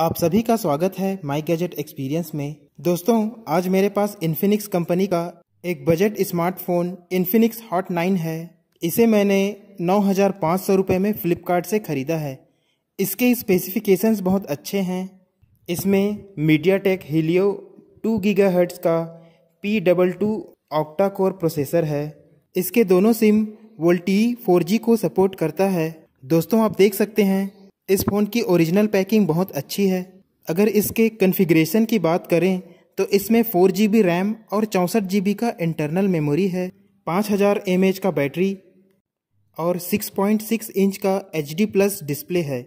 आप सभी का स्वागत है माई गैजेट एक्सपीरियंस में दोस्तों आज मेरे पास इन्फिनिक्स कंपनी का एक budget smartphone Infinix hot nine है इसे मैंने नौ हज़ार पाँच सौ रुपये में फ़्लिपकार्ट से ख़रीदा है इसके स्पेसिफिकेशंस बहुत अच्छे हैं इसमें MediaTek Helio two giga का P double two octa core processor है इसके दोनों सिम वोल्टी फोर को सपोर्ट करता है दोस्तों आप देख सकते हैं इस फ़ोन की ओरिजिनल पैकिंग बहुत अच्छी है अगर इसके कन्फिग्रेशन की बात करें तो इसमें फोर जी बी रैम और चौंसठ जी बी का इंटरनल मेमोरी है पाँच हज़ार एम एच का बैटरी और सिक्स पॉइंट सिक्स इंच का एच डी प्लस डिस्प्ले है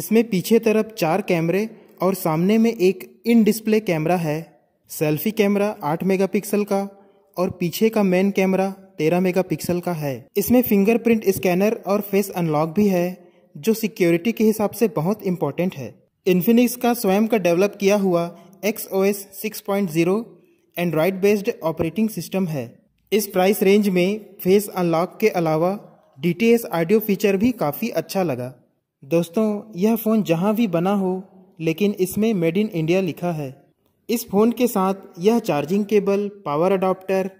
इसमें पीछे तरफ चार कैमरे और सामने में एक इन डिस्प्ले कैमरा है सेल्फी कैमरा आठ मेगापिक्सल का और पीछे का मेन कैमरा तेरह मेगापिक्सल का है इसमें फिंगरप्रिंट स्कैनर और फेस अनलॉक भी है जो सिक्योरिटी के हिसाब से बहुत इंपॉर्टेंट है इन्फिनिक्स का स्वयं का डेवलप किया हुआ X O S six point zero Android based operating system है इस प्राइस रेंज में फेस अनलॉक के अलावा D T S audio feature भी काफ़ी अच्छा लगा दोस्तों यह फ़ोन जहाँ भी बना हो लेकिन इसमें मेड इन इंडिया लिखा है इस फ़ोन के साथ यह charging cable power adapter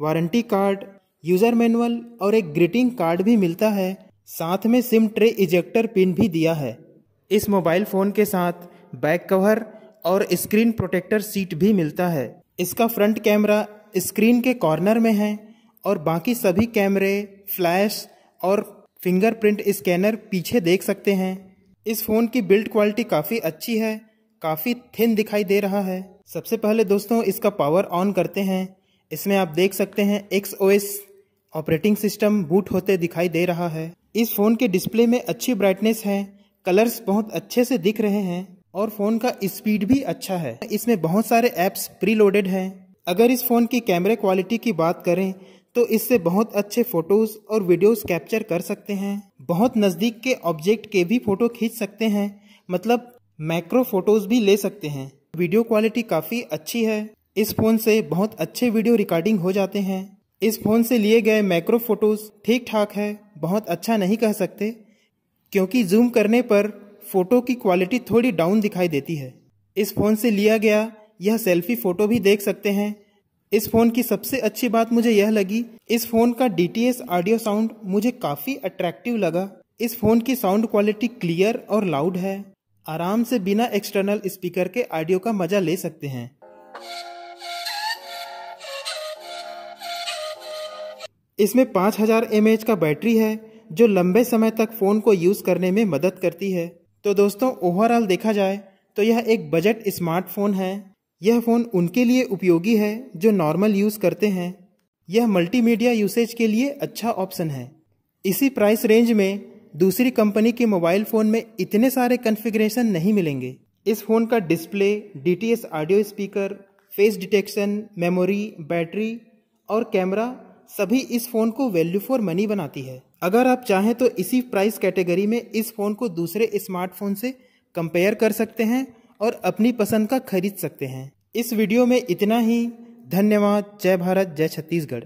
warranty card user manual और एक ग्रीटिंग कार्ड भी मिलता है साथ में सिम ट्रे इजेक्टर पिन भी दिया है इस मोबाइल फ़ोन के साथ बैक कवर और स्क्रीन प्रोटेक्टर सीट भी मिलता है इसका फ्रंट कैमरा स्क्रीन के कॉर्नर में है और बाकी सभी कैमरे फ्लैश और फिंगरप्रिंट स्कैनर पीछे देख सकते हैं इस फ़ोन की बिल्ड क्वालिटी काफ़ी अच्छी है काफ़ी थिन दिखाई दे रहा है सबसे पहले दोस्तों इसका पावर ऑन करते हैं इसमें आप देख सकते हैं एक्स ऑपरेटिंग सिस्टम बूट होते दिखाई दे रहा है इस फ़ोन के डिस्प्ले में अच्छी ब्राइटनेस है कलर्स बहुत अच्छे से दिख रहे हैं और फ़ोन का स्पीड भी अच्छा है इसमें बहुत सारे ऐप्स प्री लोडेड हैं अगर इस फ़ोन की कैमरे क्वालिटी की बात करें तो इससे बहुत अच्छे फ़ोटोज़ और वीडियोज़ कैप्चर कर सकते हैं बहुत नज़दीक के ऑब्जेक्ट के भी फ़ोटो खींच सकते हैं मतलब मैक्रो फ़ोटोज़ भी ले सकते हैं वीडियो क्वालिटी काफ़ी अच्छी है इस फ़ोन से बहुत अच्छे वीडियो रिकॉर्डिंग हो जाते हैं इस फ़ोन से लिए गए मैक्रो फ़ोटोज़ ठीक ठाक है बहुत अच्छा नहीं कह सकते क्योंकि जूम करने पर फ़ोटो की क्वालिटी थोड़ी डाउन दिखाई देती है इस फ़ोन से लिया गया यह सेल्फी फ़ोटो भी देख सकते हैं इस फ़ोन की सबसे अच्छी बात मुझे यह लगी इस फ़ोन का डी ऑडियो साउंड मुझे काफ़ी अट्रैक्टिव लगा इस फ़ोन की साउंड क्वालिटी क्लियर और लाउड है आराम से बिना एक्सटर्नल स्पीकर के ऑडियो का मजा ले सकते हैं इसमें 5000 एमएच का बैटरी है जो लंबे समय तक फ़ोन को यूज़ करने में मदद करती है तो दोस्तों ओवरऑल देखा जाए तो यह एक बजट स्मार्टफोन है यह फ़ोन उनके लिए उपयोगी है जो नॉर्मल यूज़ करते हैं यह मल्टीमीडिया यूसेज के लिए अच्छा ऑप्शन है इसी प्राइस रेंज में दूसरी कंपनी के मोबाइल फ़ोन में इतने सारे कन्फिग्रेशन नहीं मिलेंगे इस फ़ोन का display D audio speaker face detection memory battery और कैमरा सभी इस फोन को वैल्यू फॉर मनी बनाती है अगर आप चाहें तो इसी प्राइस कैटेगरी में इस फोन को दूसरे स्मार्टफोन से कंपेयर कर सकते हैं और अपनी पसंद का खरीद सकते हैं इस वीडियो में इतना ही धन्यवाद जय भारत जय छत्तीसगढ़